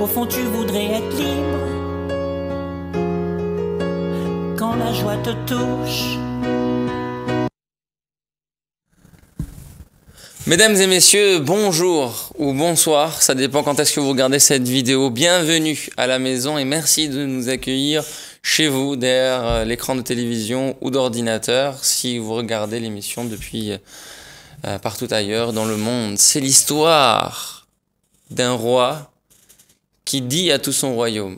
Au fond, tu voudrais être libre quand la joie te touche. Mesdames et messieurs, bonjour ou bonsoir, ça dépend quand est-ce que vous regardez cette vidéo. Bienvenue à la maison et merci de nous accueillir chez vous, derrière euh, l'écran de télévision ou d'ordinateur, si vous regardez l'émission depuis euh, euh, partout ailleurs dans le monde. C'est l'histoire d'un roi qui dit à tout son royaume,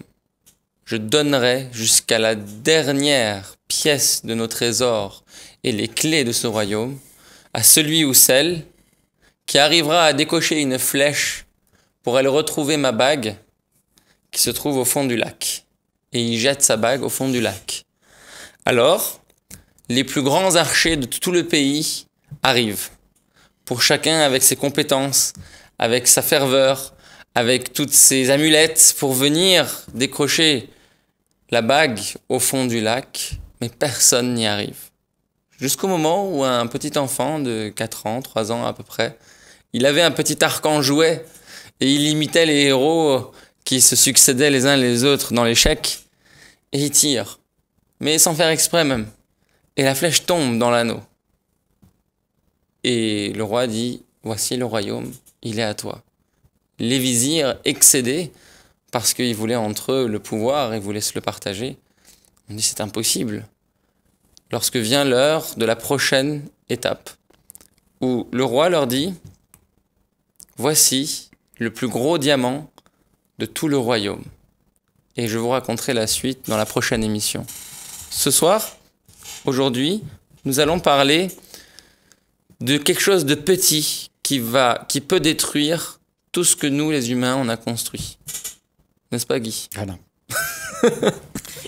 je donnerai jusqu'à la dernière pièce de nos trésors et les clés de ce royaume à celui ou celle qui arrivera à décocher une flèche pour aller retrouver ma bague qui se trouve au fond du lac. Et il jette sa bague au fond du lac. Alors, les plus grands archers de tout le pays arrivent, pour chacun avec ses compétences, avec sa ferveur, avec toutes ses amulettes pour venir décrocher la bague au fond du lac, mais personne n'y arrive. Jusqu'au moment où un petit enfant de 4 ans, 3 ans à peu près, il avait un petit arc en jouet et il imitait les héros qui se succédaient les uns les autres dans l'échec et il tire, mais sans faire exprès même. Et la flèche tombe dans l'anneau. Et le roi dit, voici le royaume, il est à toi les vizirs excédés parce qu'ils voulaient entre eux le pouvoir et voulaient se le partager. On dit c'est impossible. Lorsque vient l'heure de la prochaine étape, où le roi leur dit, voici le plus gros diamant de tout le royaume. Et je vous raconterai la suite dans la prochaine émission. Ce soir, aujourd'hui, nous allons parler de quelque chose de petit qui va, qui peut détruire tout ce que nous, les humains, on a construit. N'est-ce pas, Guy Ah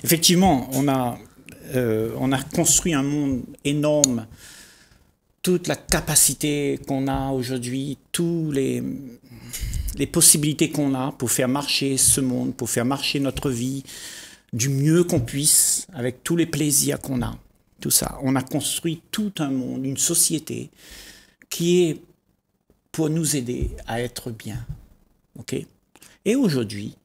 Effectivement, on a, euh, on a construit un monde énorme. Toute la capacité qu'on a aujourd'hui, toutes les, les possibilités qu'on a pour faire marcher ce monde, pour faire marcher notre vie du mieux qu'on puisse, avec tous les plaisirs qu'on a, tout ça. On a construit tout un monde, une société qui est pour nous aider à être bien. OK Et aujourd'hui,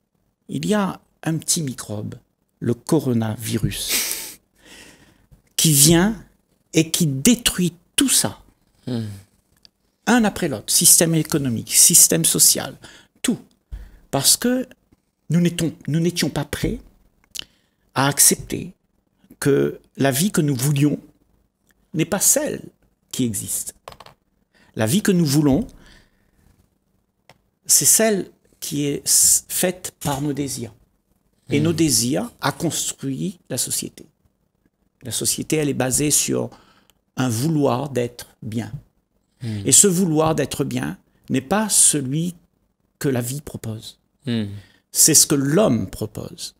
il y a un petit microbe, le coronavirus, qui vient et qui détruit tout ça. Hmm. Un après l'autre, système économique, système social, tout. Parce que nous n'étions pas prêts à accepter que la vie que nous voulions n'est pas celle qui existe. La vie que nous voulons, c'est celle qui est faite par nos désirs. Et hmm. nos désirs a construit la société. La société, elle est basée sur un vouloir d'être bien. Hmm. Et ce vouloir d'être bien n'est pas celui que la vie propose. Hmm. C'est ce que l'homme propose.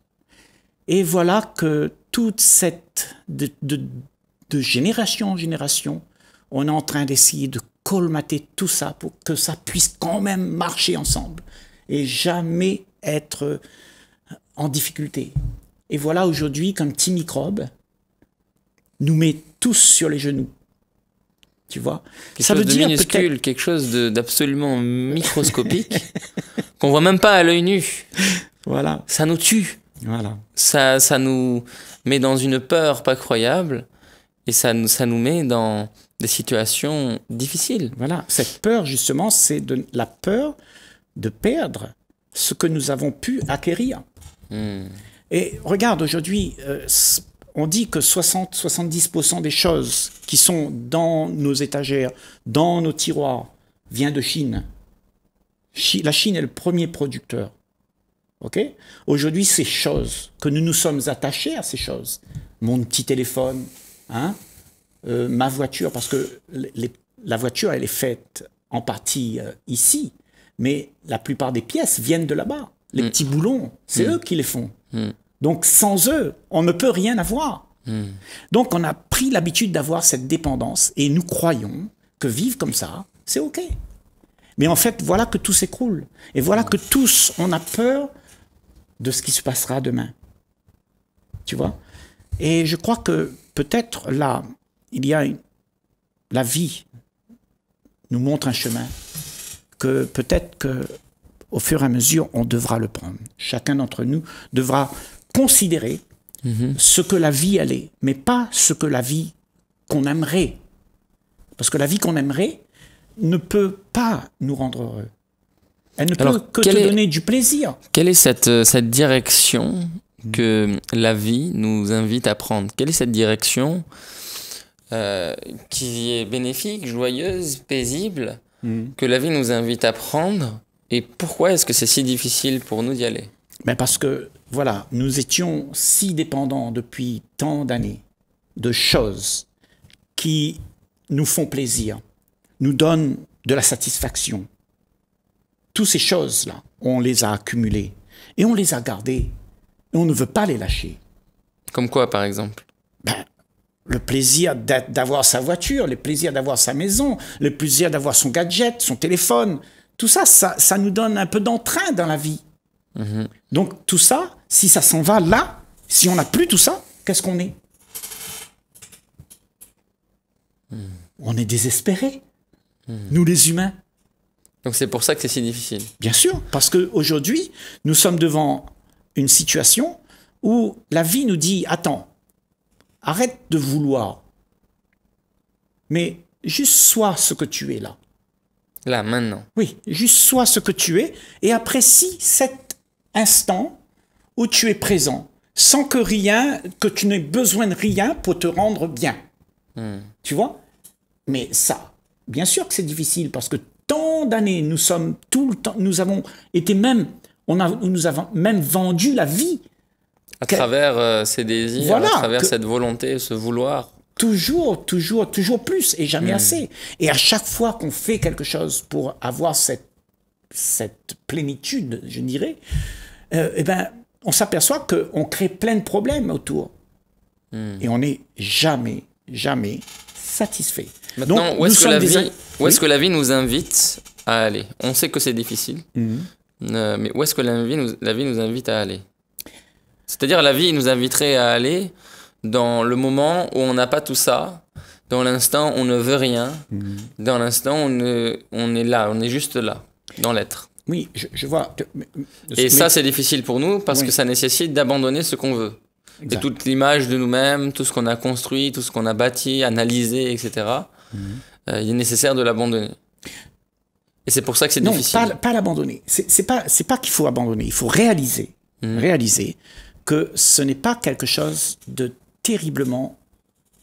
Et voilà que toute cette... De, de génération en génération, on est en train d'essayer de colmater tout ça pour que ça puisse quand même marcher ensemble et jamais être euh, en difficulté. Et voilà aujourd'hui qu'un petit microbe nous met tous sur les genoux. Tu vois quelque Ça veut dire minuscule, quelque chose d'absolument microscopique qu'on voit même pas à l'œil nu. Voilà. Ça nous tue. Voilà. Ça, ça nous met dans une peur pas croyable et ça, ça nous met dans, des situations difficiles. Voilà, cette peur justement, c'est de la peur de perdre ce que nous avons pu acquérir. Hmm. Et regarde, aujourd'hui, euh, on dit que 60-70% des choses qui sont dans nos étagères, dans nos tiroirs, viennent de Chine. la Chine est le premier producteur. ok aujourd'hui, ces choses, que nous nous sommes attachés à ces choses, mon petit téléphone, hein, euh, ma voiture, parce que la voiture, elle est faite en partie euh, ici, mais la plupart des pièces viennent de là-bas. Les mm. petits boulons, c'est mm. eux qui les font. Mm. Donc sans eux, on ne peut rien avoir. Donc on a pris l'habitude d'avoir cette dépendance et nous croyons que vivre comme ça, c'est OK. Mais en fait, voilà que tout s'écroule. Et voilà que tous, on a peur de ce qui se passera demain. Tu vois Et je crois que peut-être là, il y a une... la vie nous montre un chemin que peut-être que au fur et à mesure on devra le prendre. Chacun d'entre nous devra considérer mhm. ce que la vie elle est, mais pas ce que la vie qu'on aimerait. Parce que la vie qu'on aimerait ne peut pas nous rendre heureux. Elle ne peut que te donner du plaisir. Quelle est cette euh, direction que mm. la vie nous invite à prendre Quelle est cette direction euh, qui est bénéfique, joyeuse, paisible, mm. que la vie nous invite à prendre Et pourquoi est-ce que c'est si difficile pour nous d'y aller ben Parce que, voilà, nous étions si dépendants depuis tant d'années de choses qui nous font plaisir, nous donnent de la satisfaction. Toutes ces choses-là, on les a accumulées et on les a gardées. on ne veut pas les lâcher. Comme quoi, par exemple ben, le plaisir d'avoir sa voiture, le plaisir d'avoir sa maison, le plaisir d'avoir son gadget, son téléphone. Tout ça, ça, nous donne un peu d'entrain dans la vie. Mm-hmm. Donc tout ça, si ça s'en va là, si on n'a plus tout ça, qu'est-ce qu'on est, mm. On est, désespérés, désespéré, mm. nous les humains. Donc c'est pour ça que c'est si difficile. Bien sûr, parce qu'aujourd'hui, nous sommes devant une situation où la vie nous dit, attends, Arrête de vouloir. Mais juste sois ce que tu es là. Là, maintenant. Oui, juste sois ce que tu es et apprécie cet instant où tu es présent, sans que rien, que tu n'aies besoin de rien pour te rendre bien. Hmm. Tu vois Mais ça, bien sûr que c'est difficile parce que tant d'années, nous sommes tout le temps, nous avons été même, on a, nous avons même vendu la vie à travers ces euh, désirs, à travers cette volonté, ce vouloir toujours, toujours, toujours plus et jamais hmm. assez. Et à chaque fois qu'on fait quelque chose pour avoir cette, cette plénitude, je dirais, euh, eh ben, on s'aperçoit qu'on crée plein de problèmes autour. Hmm. Et on n'est jamais, jamais satisfait. Maintenant, où est-ce que, la vie, est que la vie nous invite à aller On sait que c'est difficile, hmm. euh, mais où est-ce que la vie, la vie nous invite à aller c'est-à-dire la vie nous inviterait à aller dans le moment où on n'a pas tout ça, dans l'instant où on ne veut rien, mhm. dans l'instant où on, on est là, on est juste là, dans l'être. Oui, je, vois. et ça, c'est difficile pour nous parce que ça nécessite d'abandonner ce qu'on veut. Et toute l'image de nous-mêmes, tout ce qu'on a construit, tout ce qu'on a bâti, analysé, etc., mhm. euh, il est nécessaire de l'abandonner. Et c'est pour ça que c'est difficile. Non, pas, pas l'abandonner. C'est pas, pas qu'il faut abandonner, il faut réaliser. Mhm. Réaliser que ce n'est pas quelque chose de terriblement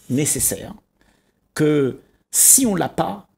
nécessaire, que si on l'a pas,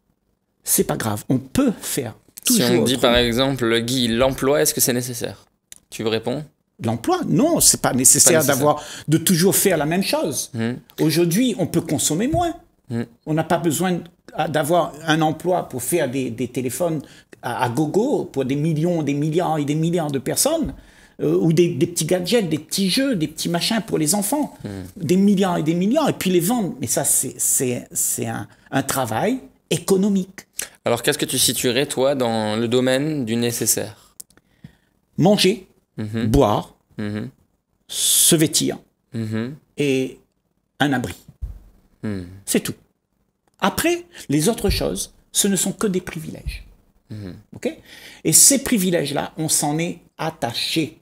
c'est pas grave, on peut faire. Toujours si on dit par exemple, Guy, l'emploi, est-ce que c'est nécessaire Tu me réponds L'emploi, non, c'est pas nécessaire, d'avoir, de toujours faire la même chose. Mmh. Aujourd'hui, on peut consommer moins. Mmh. On n'a pas besoin d'avoir un emploi pour faire des, téléphones à, gogo pour des millions, des milliards et des milliards de personnes. Euh, ou des, petits gadgets, des petits jeux, des petits machins pour les enfants, hmm. des millions et des millions. et puis les vendre. Mais ça, c'est un, travail économique. Alors, qu'est-ce que tu situerais, toi, dans le domaine du nécessaire Manger, mhm. boire, mhm. se vêtir mhm. et un abri. Hmm. C'est tout. Après, les autres choses, ce ne sont que des privilèges. ok Et ces privilèges-là, on s'en est attaché.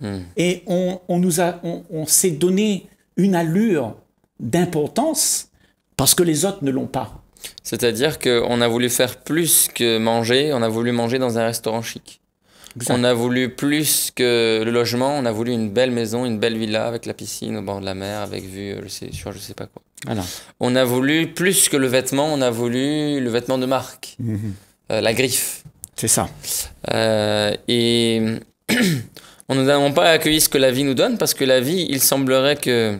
Mm. Et on, nous a, on, s'est donné une allure d'importance parce que les autres ne l'ont pas. C'est-à-dire qu'on a voulu faire plus que manger, on a voulu manger dans un restaurant chic. On a voulu plus que le logement, on a voulu une belle maison, une belle villa avec la piscine au bord de la mer, avec vue euh, je sais, sur je sais pas quoi. Voilà. On a voulu plus que le vêtement, on a voulu le vêtement de marque, mhm. euh, la griffe. C'est ça. Euh, et On nous n'avons pas accueilli ce que la vie nous donne parce que la vie, il semblerait que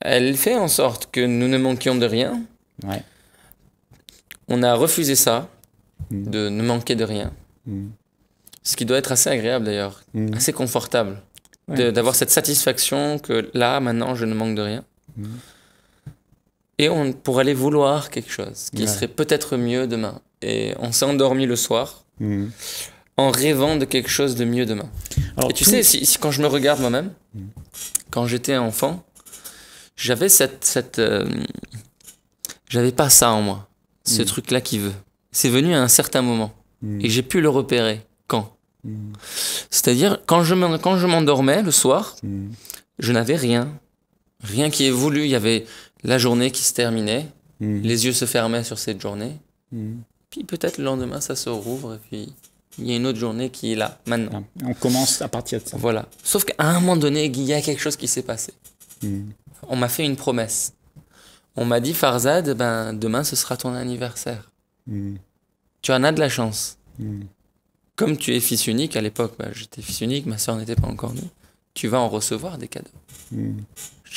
elle fait en sorte que nous ne manquions de rien. On a refusé ça, mm. de ne manquer de rien. Mm. Ce qui doit être assez agréable d'ailleurs, mm. assez confortable, d'avoir cette satisfaction que là, maintenant, je ne manque de rien. Et on pourrait aller vouloir quelque chose qui serait peut-être mieux demain. Et on s'est endormi le soir en rêvant de quelque chose de mieux demain. Alors, Et tu sais, si, quand je me regarde moi-même, mm. quand j'étais enfant, j'avais cette. cette euh, j'avais pas ça en moi, ce mm. truc-là qui veut. C'est venu à un certain moment. Mm. Et j'ai pu le repérer. Quand C'est-à-dire, quand je m'endormais le soir, je n'avais rien. Rien qui est voulu. Il y avait la journée qui se terminait. Les yeux se fermaient sur cette journée. Puis peut-être le lendemain, ça se rouvre. Et puis il y a une autre journée qui est là, maintenant. Ah, on commence à partir de ça. Voilà. Sauf qu'à un moment donné, il y a quelque chose qui s'est passé. Hmm. On m'a fait une promesse. On m'a dit, Farzad, ben, demain ce sera ton anniversaire. Hmm. Tu en as de la chance. Hmm. Comme tu es fils unique, à l'époque, ben, j'étais fils unique, ma soeur n'était pas encore née, tu vas en recevoir des cadeaux. Je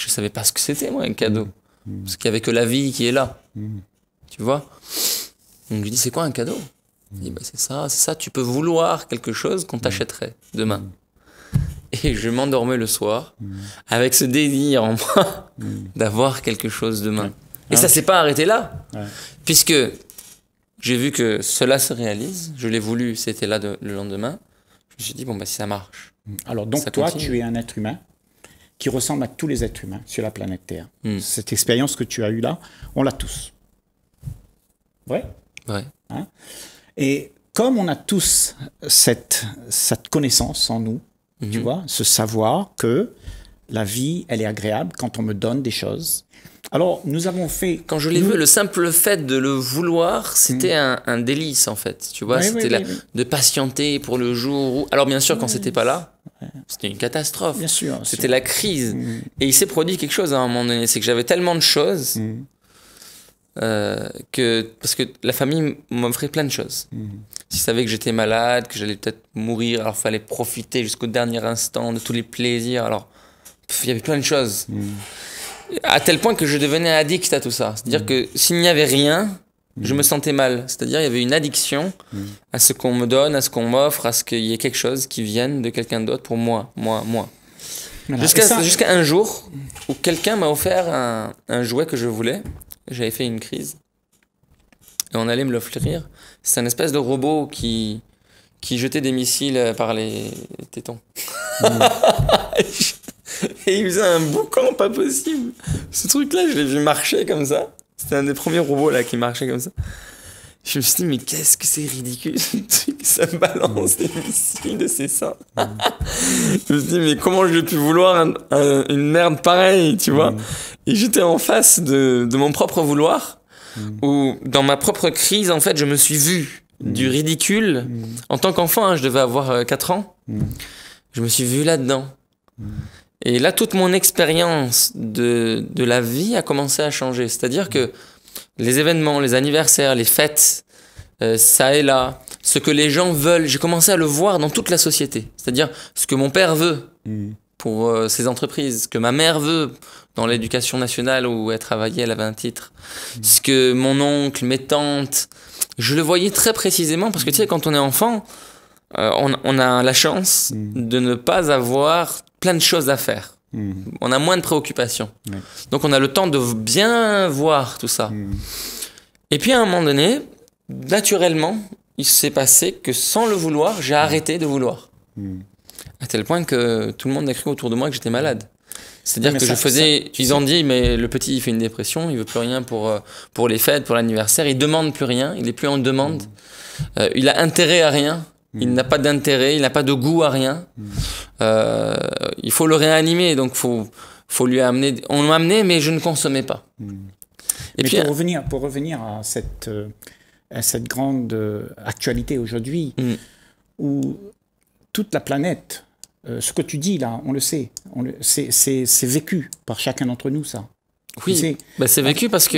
ne savais pas ce que c'était, moi, un cadeau. Parce qu'il n'y avait que la vie qui est là. Tu vois Donc je dis, c'est quoi un cadeau bah, c'est ça, c'est ça, tu peux vouloir quelque chose qu'on mm. t'achèterait demain. Et je m'endormais le soir mm. avec ce désir en moi mm. d'avoir quelque chose demain. Et ça ça hein? s'est pas arrêté là, puisque j'ai vu que cela se réalise, je l'ai voulu, c'était là le lendemain. Je me suis dit, bon, bah, si ça marche. Alors, donc, toi, tu es un être humain qui ressemble à tous les êtres humains sur la planète Terre. Cette expérience que tu as eue là, on l'a tous. Vrai Vrai. Hein et comme on a tous cette, cette connaissance en nous, tu mhm. vois, ce savoir que la vie, elle est agréable quand on me donne des choses. Alors, nous avons fait. Quand je l'ai vu, le simple fait de le vouloir, c'était mhm. un, délice, en fait. Tu vois, c'était de patienter pour le jour où. Alors, bien sûr, quand c'était pas là, c'était une catastrophe. Bien sûr. C'était la crise. Mhm. Et il s'est produit quelque chose hein, à un moment donné. C'est que j'avais tellement de choses. Euh, que, parce que la famille m'offrait plein de choses. si mhm. S'ils savaient que j'étais malade, que j'allais peut-être mourir, alors fallait profiter jusqu'au dernier instant de tous les plaisirs. Alors, il y avait plein de choses. Mhm. À tel point que je devenais addict à tout ça. C'est-à-dire mhm. que s'il n'y avait rien, je me sentais mal. C'est-à-dire il y avait une addiction à ce qu'on me donne, à ce qu'on m'offre, à ce qu'il y ait quelque chose qui vienne de quelqu'un d'autre pour moi, moi, moi. Jusqu'à Jusqu'à un jour où quelqu'un m'a offert un jouet que je voulais j'avais fait une crise. Et on allait me l'offrir. C'est un espèce de robot qui, qui jetait des missiles par les tétons. Hmm. et il faisait un boucan pas possible. Ce truc-là, je l'ai vu marcher comme ça. C'était un des premiers robots là qui marchait comme ça. Je me suis dit, mais qu'est-ce que c'est ridicule ce truc, ça me balance des mm. de je me suis dit, mais comment j'ai pu vouloir une merde pareille, tu vois mm. Et j'étais en face de, de, mon propre vouloir, mm. où dans ma propre crise, en fait, je me suis vu du ridicule. En tant qu'enfant, hein, je devais avoir 4 euh, ans, je me suis vu là-dedans. Et là, toute mon expérience de, de la vie a commencé à changer. C'est-à-dire que les événements, les anniversaires, les fêtes, euh, ça et là, ce que les gens veulent. J'ai commencé à le voir dans toute la société. C'est-à-dire ce que mon père veut mm. pour euh, ses entreprises, ce que ma mère veut dans l'éducation nationale où elle travaillait, elle avait un titre, mm. ce que mon oncle, mes tantes. Je le voyais très précisément parce que tu sais, quand on est enfant, euh, on, a la chance mm. de ne pas avoir plein de choses à faire. Mm. On a moins de préoccupations. Donc on a le temps de bien voir tout ça. Mm. Et puis à un moment donné, naturellement, il s'est passé que sans le vouloir, j'ai mm. arrêté de vouloir. À tel point que tout le monde a cru autour de moi que j'étais malade. C'est-à-dire que je faisais, ils ont dit, mais le petit il fait une dépression, il veut plus rien pour, euh, pour les fêtes, pour l'anniversaire, il demande plus rien, il est plus en demande, euh, il a intérêt à rien, il hmm. n'a pas d'intérêt, il n'a pas de goût à rien. Hmm. Euh, il faut le réanimer, donc faut faut lui amener. On l'a amené, mais je ne consommais pas. Hmm. Et mais puis, pour euh, revenir pour revenir à cette euh, cette grande actualité aujourd'hui où toute la planète, ce que tu dis là, on le sait, on c'est vécu par chacun d'entre nous ça. Oui, bah c'est vécu parce que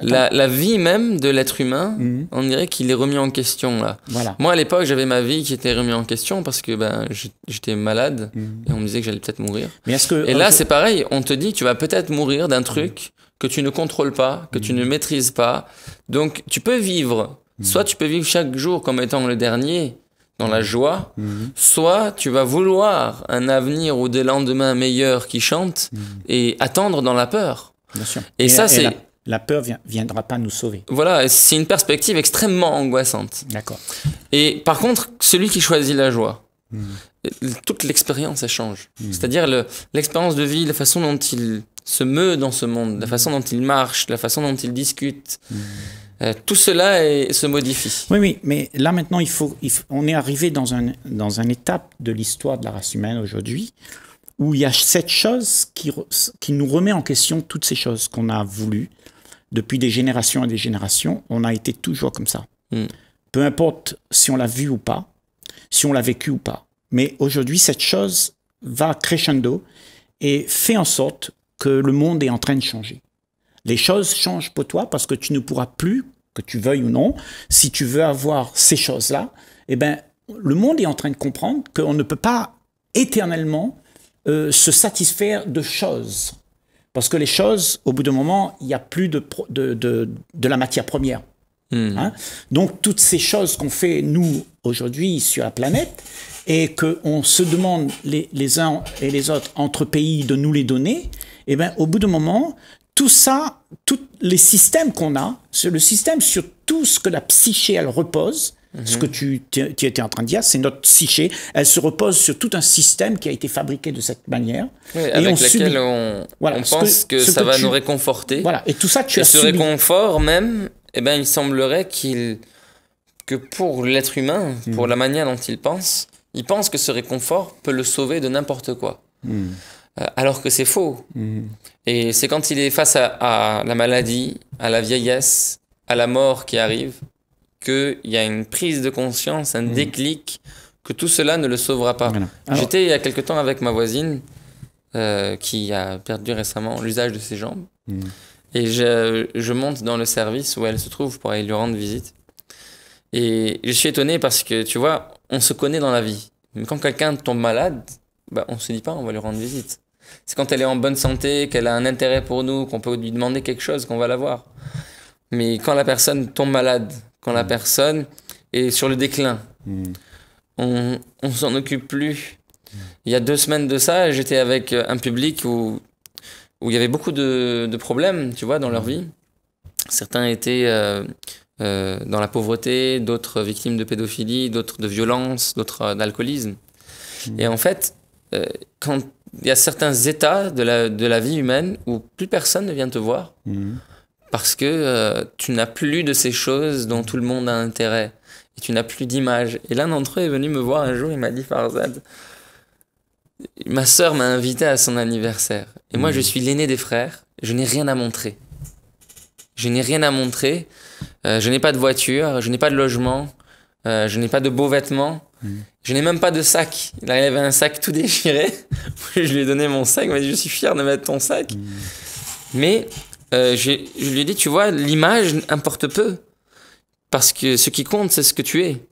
La, la, vie même de l'être humain, mhm. on dirait qu'il est remis en question là. Moi à l'époque, j'avais ma vie qui était remise en question parce que ben, j'étais malade mhm. et on me disait que j'allais peut-être mourir. que, et là, euh, c'est pareil, on te dit tu vas peut-être mourir d'un truc que tu ne contrôles pas, que tu mhm. ne maîtrises pas. Donc tu peux vivre, soit tu peux vivre chaque jour comme étant le dernier dans la joie, soit tu vas vouloir un avenir ou des lendemains meilleurs qui chantent et attendre dans la peur. Bien sûr. Et, ça, c'est. La, peur ne viendra pas nous sauver. Voilà, c'est une perspective extrêmement angoissante. D'accord. Et par contre, celui qui choisit la joie, hmm. euh, toute l'expérience, change. Hmm. C'est-à-dire l'expérience de vie, la façon dont il se meut dans ce monde, la hmm. façon dont il marche, la façon dont il discute. Euh, tout cela se modifie. Oui, oui, mais là maintenant, il faut, on est arrivé dans, un, dans une étape de l'histoire de la race humaine aujourd'hui où il y a cette chose qui, qui nous remet en question toutes ces choses qu'on a voulu depuis des générations et des générations. On a été toujours comme ça. Hmm. Peu importe si on l'a vu ou pas, si on l'a vécu ou pas. Mais aujourd'hui, cette chose va crescendo et fait en sorte que le monde est en train de changer. Les choses changent pour toi parce que tu ne pourras plus, que tu veuilles ou non, si tu veux avoir ces choses-là, eh ben, le monde est en train de comprendre qu'on ne peut pas éternellement euh, se satisfaire de choses. Parce que les choses, au bout d'un moment, il n'y a plus de, de, de, la matière première. Hmm. Hein? Donc toutes ces choses qu'on fait, nous, aujourd'hui, sur la planète, et qu'on se demande les, uns et les autres entre pays de nous les donner, eh ben, au bout d'un moment, tout ça, tous les systèmes qu'on a, le système sur tout ce que la psyché, elle repose, ce que tu, étais en train de dire, c'est notre psyché. Elle se repose sur tout un système qui a été fabriqué de cette manière. avec on laquelle on, on pense que, ça va nous réconforter. Voilà. Et tout ça, tu ce réconfort même, eh ben, il semblerait qu'il que pour l'être humain, pour hmm. la manière dont il pense, il pense que ce réconfort peut le sauver de n'importe quoi. Hmm. Euh, alors que c'est faux. Hmm. Et c'est quand il est face à la maladie, à la vieillesse, à la mort qui arrive, qu'il y a une prise de conscience, un mm. déclic, que tout cela ne le sauvera pas. J'étais il y a quelque temps avec ma voisine euh, qui a perdu récemment l'usage de ses jambes. Mm. Et je, monte dans le service où elle se trouve pour aller lui rendre visite. Et je suis étonné parce que, tu vois, on se connaît dans la vie. quand quelqu'un tombe malade, bah, on se dit pas, on va lui rendre visite. C'est quand elle est en bonne santé, qu'elle a un intérêt pour nous, qu'on peut lui demander quelque chose, qu'on va la voir. Mais quand la personne tombe malade, quand la mm. personne est sur le déclin. Mm. On, on s'en occupe plus. Il y a deux semaines de ça, j'étais avec euh, un public où, où il y avait beaucoup de, de problèmes, tu vois, dans leur mm. vie. Certains étaient euh, euh, dans la pauvreté, d'autres victimes de pédophilie, d'autres de violence, d'autres d'alcoolisme. Et en fait, quand il y a certains états de la, de la vie humaine où plus personne ne vient te voir, parce que euh, tu n'as plus de ces choses dont tout le monde a intérêt et tu n'as plus d'image. Et l'un d'entre eux est venu me voir un jour, il m'a dit Farzad, ma sœur m'a invité à son anniversaire et moi hmm. je suis l'aîné des frères, je n'ai rien à montrer. Je n'ai rien à montrer, euh, je n'ai pas de voiture, je n'ai pas de logement, euh, je n'ai pas de beaux vêtements. Hmm. Je n'ai même pas de sac. Là, il avait un sac tout déchiré. je lui ai donné mon sac. Il m'a dit Je suis fier de mettre ton sac. Hmm. Mais euh, je, lui ai dit, tu vois, l'image importe peu. Parce que ce qui compte, c'est ce que tu es.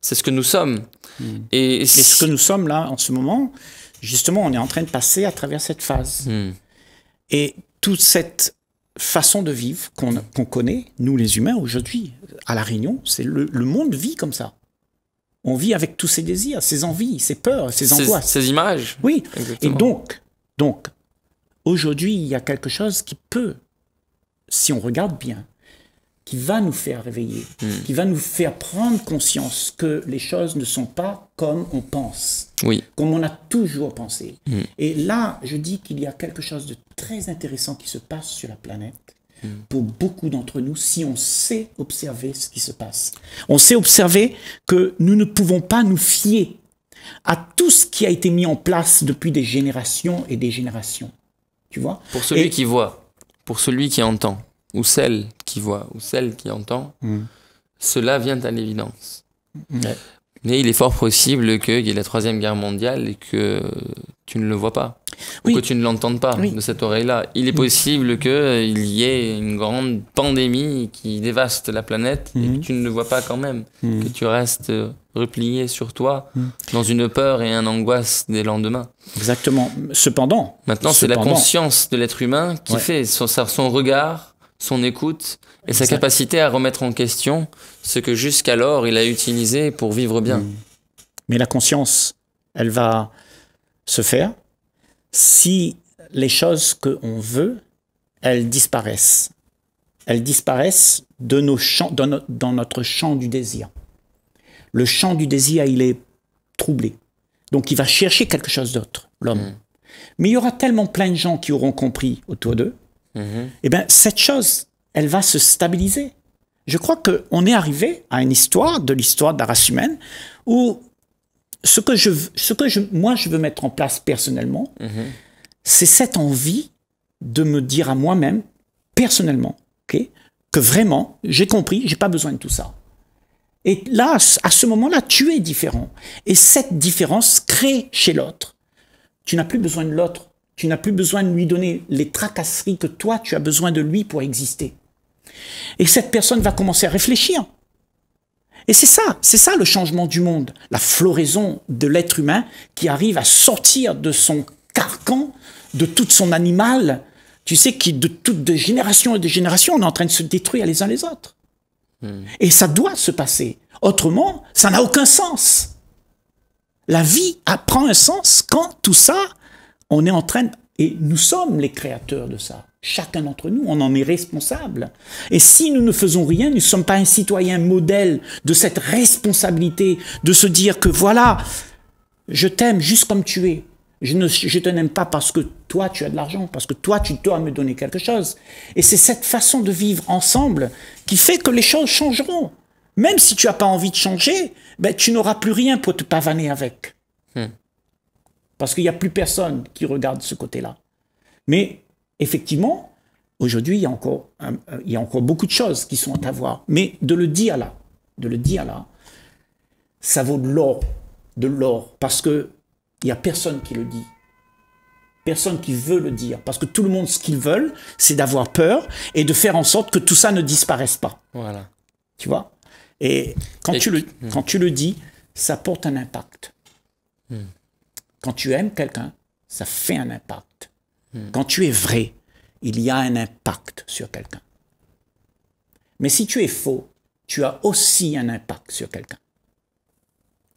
C'est ce que nous sommes. Hmm. Et, ce que nous sommes là, en ce moment, justement, on est en train de passer à travers cette phase. Hmm. Et toute cette façon de vivre qu'on connaît, nous les humains, aujourd'hui, à La Réunion, c'est le, monde vit comme ça. On vit avec tous ses désirs, ses envies, ses peurs, ses angoisses. Ses, images. Oui. Et donc, donc aujourd'hui, il y a quelque chose qui peut si on regarde bien, qui va nous faire réveiller, hmm. qui va nous faire prendre conscience que les choses ne sont pas comme on pense, oui. comme on a toujours pensé. Hmm. Et là, je dis qu'il y a quelque chose de très intéressant qui se passe sur la planète hmm. pour beaucoup d'entre nous si on sait observer ce qui se passe. On sait observer que nous ne pouvons pas nous fier à tout ce qui a été mis en place depuis des générations et des générations. Tu vois Pour celui qui voit pour celui qui entend, ou celle qui voit, ou celle qui entend, mm. cela vient à l'évidence. Mm. Mais il est fort possible qu'il y ait la Troisième Guerre mondiale et que tu ne le vois pas. Ou que tu ne l'entendes pas de cette oreille-là. Il est possible qu'il euh, y ait une grande pandémie qui dévaste la planète et que mhm. tu ne le vois pas quand même. Mhm. Que tu restes euh, replié sur toi mhm. dans une peur et une angoisse des lendemains. Exactement. Cependant. Maintenant, c'est la conscience de l'être humain qui fait son, son regard son écoute et sa capacité à remettre en question ce que jusqu'alors il a utilisé pour vivre bien. Mm. Mais la conscience, elle va se faire si les choses qu'on veut, elles disparaissent. Elles disparaissent de nos champs, dans, notre champ du désir. Le champ du désir, il est troublé. Donc il va chercher quelque chose d'autre, l'homme. Mm. Mais il y aura tellement plein de gens qui auront compris autour d'eux et mhm. eh bien, cette chose, elle va se stabiliser. Je crois qu'on est arrivé à une histoire de l'histoire de la race humaine où ce que, je, ce que je, moi je veux mettre en place personnellement, mhm. c'est cette envie de me dire à moi-même, personnellement, que vraiment, j'ai compris, j'ai pas besoin de tout ça. Et là, à ce moment-là, tu es différent. Et cette différence crée chez l'autre. Tu n'as plus besoin de l'autre tu n'as plus besoin de lui donner les tracasseries que toi, tu as besoin de lui pour exister. Et cette personne va commencer à réfléchir. Et c'est ça, c'est ça le changement du monde, la floraison de l'être humain qui arrive à sortir de son carcan, de tout son animal, tu sais, qui de toutes les générations et des générations, on est en train de se détruire les uns les autres. Hmm. Et ça doit se passer. Autrement, ça n'a aucun sens. La vie apprend un sens quand tout ça on est en train, et nous sommes les créateurs de ça. Chacun d'entre nous, on en est responsable. Et si nous ne faisons rien, nous ne sommes pas un citoyen modèle de cette responsabilité, de se dire que voilà, je t'aime juste comme tu es. Je ne je te n'aime pas parce que toi tu as de l'argent, parce que toi tu dois me donner quelque chose. Et c'est cette façon de vivre ensemble qui fait que les choses changeront. Même si tu n'as pas envie de changer, ben, tu n'auras plus rien pour te pavaner avec. Hmm parce qu'il n'y a plus personne qui regarde ce côté-là. Mais effectivement, aujourd'hui, il, y a encore, euh, il y encore beaucoup de choses qui sont à voir. Mais de le dire là, de le dire là, ça vaut de l'or, de l'or, parce qu'il n'y a personne qui le dit. Personne qui veut le dire. Parce que tout le monde, ce qu'ils veulent, c'est d'avoir peur et de faire en sorte que tout ça ne disparaisse pas. Voilà. Tu vois Et quand, tu, le, quand tu le dis, ça porte un impact. Hmm. Quand tu aimes quelqu'un, ça fait un impact. Hmm. Quand tu es vrai, il y a un impact sur quelqu'un. Mais si tu es faux, tu as aussi un impact sur quelqu'un.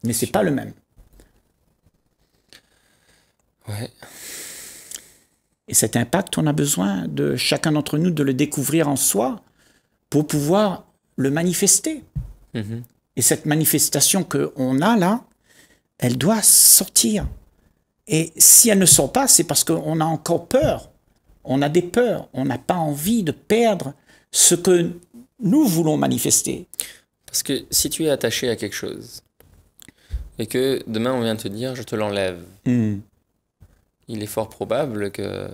Mais c'est pas le même. Et cet impact, on a besoin de chacun d'entre nous de le découvrir en soi pour pouvoir le manifester. Mm-hmm. Et cette manifestation qu'on a là, elle doit sortir. Et si elles ne sont pas, c'est parce qu'on a encore peur. On a des peurs. On n'a pas envie de perdre ce que nous voulons manifester. Parce que si tu es attaché à quelque chose et que demain on vient te dire je te l'enlève, hmm. il est fort probable que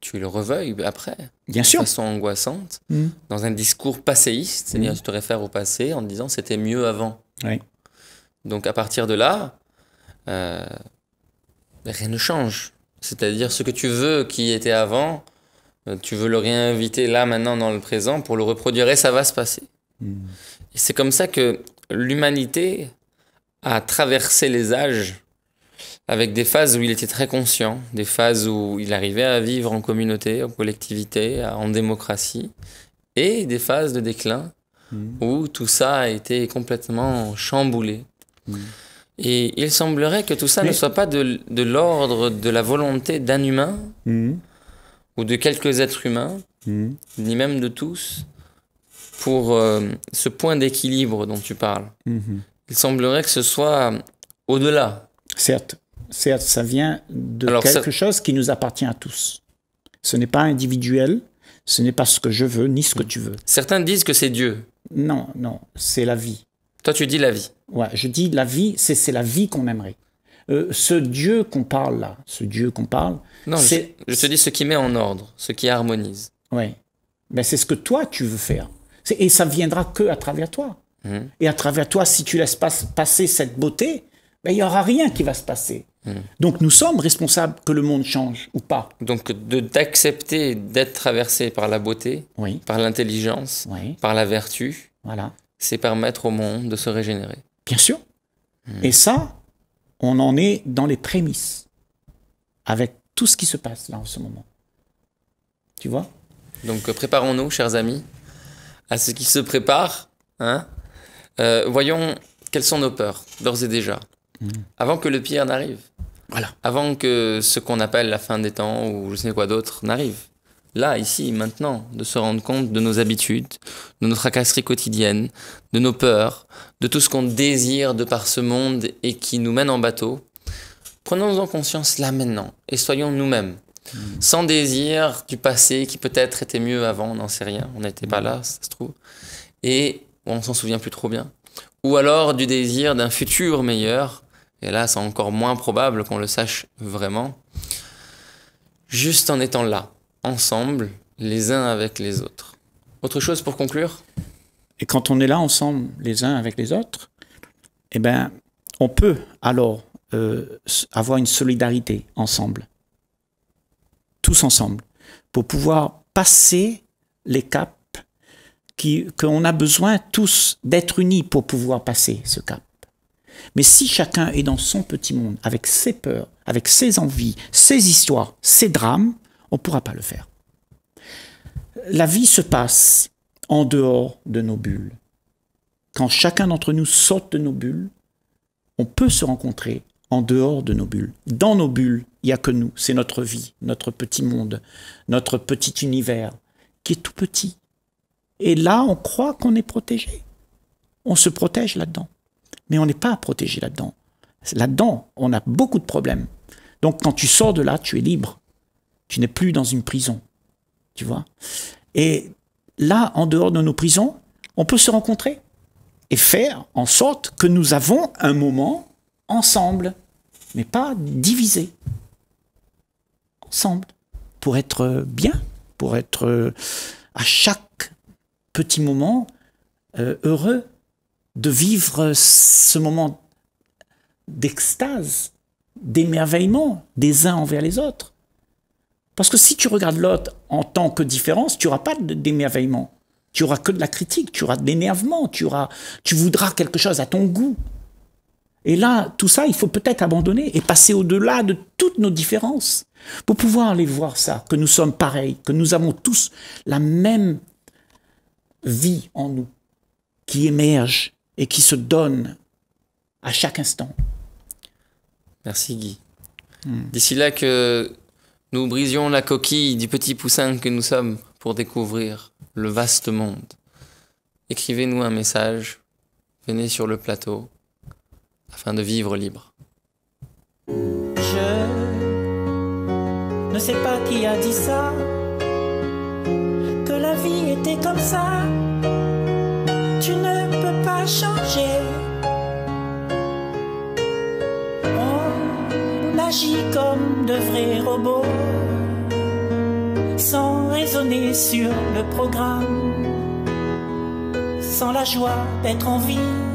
tu le reveuilles après. Bien sûr. De façon angoissante, hmm. dans un discours passéiste, c'est-à-dire que hmm. tu te réfères au passé en disant c'était mieux avant. Oui. Donc à partir de là, euh, rien ne change. C'est-à-dire ce que tu veux qui était avant, euh, tu veux le réinviter là maintenant dans le présent pour le reproduire et ça va se passer. Hmm. C'est comme ça que l'humanité a traversé les âges avec des phases où il était très conscient, des phases où il arrivait à vivre en communauté, en collectivité, en démocratie, et des phases de déclin hmm. où tout ça a été complètement chamboulé. Hmm. Et il semblerait que tout ça ne soit pas de, l'ordre de la volonté d'un humain hmm. ou de quelques êtres humains, hmm. ni même de tous, pour euh, ce point d'équilibre dont tu parles. Hmm. Il semblerait que ce soit au-delà. Certes, certes, ça vient de quelque chose qui nous appartient à tous. Ce n'est pas individuel, ce n'est pas ce que je veux, ni ce que tu veux. Certains disent que c'est Dieu. Non, non, c'est la vie. Toi, tu dis la vie. Ouais, je dis la vie, c'est la vie qu'on aimerait. Euh, ce Dieu qu'on parle là, ce Dieu qu'on parle, non, je, je, te dis ce qui met en ordre, ce qui harmonise. Oui. mais ben, c'est ce que toi tu veux faire. Et ça viendra que à travers toi. Mhm. Et à travers toi, si tu laisses pas, passer cette beauté, ben, il n'y aura rien qui va se passer. Mhm. Donc nous sommes responsables que le monde change ou pas. Donc d'accepter d'être traversé par la beauté, par l'intelligence, par la vertu, voilà c'est permettre au monde de se régénérer. Bien sûr. Hmm. Et ça, on en est dans les prémices, avec tout ce qui se passe là en ce moment. Tu vois Donc euh, préparons-nous, chers amis, à ce qui se prépare. Hein euh, voyons quelles sont nos peurs, d'ores et déjà, hmm. avant que le pire n'arrive. Voilà. Avant que ce qu'on appelle la fin des temps ou je ne sais quoi d'autre n'arrive là, ici, maintenant, de se rendre compte de nos habitudes, de nos tracasseries quotidiennes, de nos peurs, de tout ce qu'on désire de par ce monde et qui nous mène en bateau. Prenons-en conscience là maintenant et soyons nous-mêmes. Mm. Sans désir du passé qui peut-être était mieux avant, on n'en sait rien, on n'était pas là, mm. ça se trouve. Et on s'en souvient plus trop bien. Ou alors du désir d'un futur meilleur. Et là, c'est encore moins probable qu'on le sache vraiment. Juste en étant là, ensemble, les uns avec les autres. Autre chose pour conclure Et quand on est là ensemble, les uns avec les autres, eh bien, on peut alors euh, avoir une solidarité ensemble, tous ensemble, pour pouvoir passer les caps qu'on a besoin tous d'être unis pour pouvoir passer ce cap. Mais si chacun est dans son petit monde, avec ses peurs, avec ses envies, ses histoires, ses drames, on ne pourra pas le faire. La vie se passe en dehors de nos bulles. Quand chacun d'entre nous saute de nos bulles, on peut se rencontrer en dehors de nos bulles. Dans nos bulles, il n'y a que nous. C'est notre vie, notre petit monde, notre petit univers, qui est tout petit. Et là, on croit qu'on est protégé. On se protège là-dedans. Mais on n'est pas protégé là-dedans. Là-dedans, on a beaucoup de problèmes. Donc quand tu sors de là, tu es libre. Tu n'es plus dans une prison. Tu vois Et là, en dehors de nos prisons, on peut se rencontrer et faire en sorte que nous avons un moment ensemble, mais pas divisé. Ensemble, pour être bien, pour être euh, à chaque petit moment euh, heureux de vivre ce moment d'extase, d'émerveillement des uns envers les autres. Parce que si tu regardes l'autre en tant que différence, tu n'auras pas d'émerveillement. Tu auras que de la critique, tu auras de l'énervement, tu, auras, tu voudras quelque chose à ton goût. Et là, tout ça, il faut peut-être abandonner et passer au-delà de toutes nos différences pour pouvoir aller voir ça, que nous sommes pareils, que nous avons tous la même vie en nous, qui émerge et qui se donne à chaque instant. Merci Guy. Hmm. D'ici là, que nous brisions la coquille du petit poussin que nous sommes pour découvrir le vaste monde. Écrivez-nous un message, venez sur le plateau, afin de vivre libre. Je ne sais pas qui a dit ça, que la vie était comme ça, tu ne peux pas changer. agit comme de vrais robots, sans raisonner sur le programme, sans la joie d'être en vie.